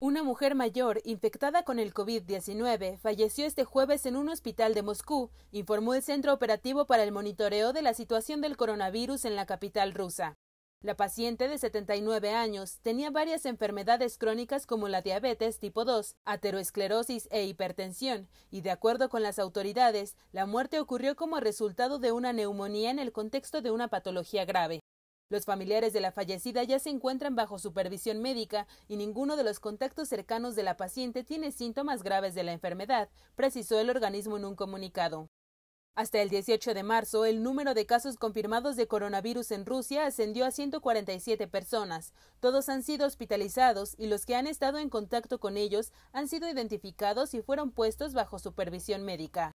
Una mujer mayor infectada con el COVID-19 falleció este jueves en un hospital de Moscú, informó el Centro Operativo para el Monitoreo de la Situación del Coronavirus en la capital rusa. La paciente de 79 años tenía varias enfermedades crónicas como la diabetes tipo 2, ateroesclerosis e hipertensión, y de acuerdo con las autoridades, la muerte ocurrió como resultado de una neumonía en el contexto de una patología grave. Los familiares de la fallecida ya se encuentran bajo supervisión médica y ninguno de los contactos cercanos de la paciente tiene síntomas graves de la enfermedad, precisó el organismo en un comunicado. Hasta el 18 de marzo, el número de casos confirmados de coronavirus en Rusia ascendió a 147 personas. Todos han sido hospitalizados y los que han estado en contacto con ellos han sido identificados y fueron puestos bajo supervisión médica.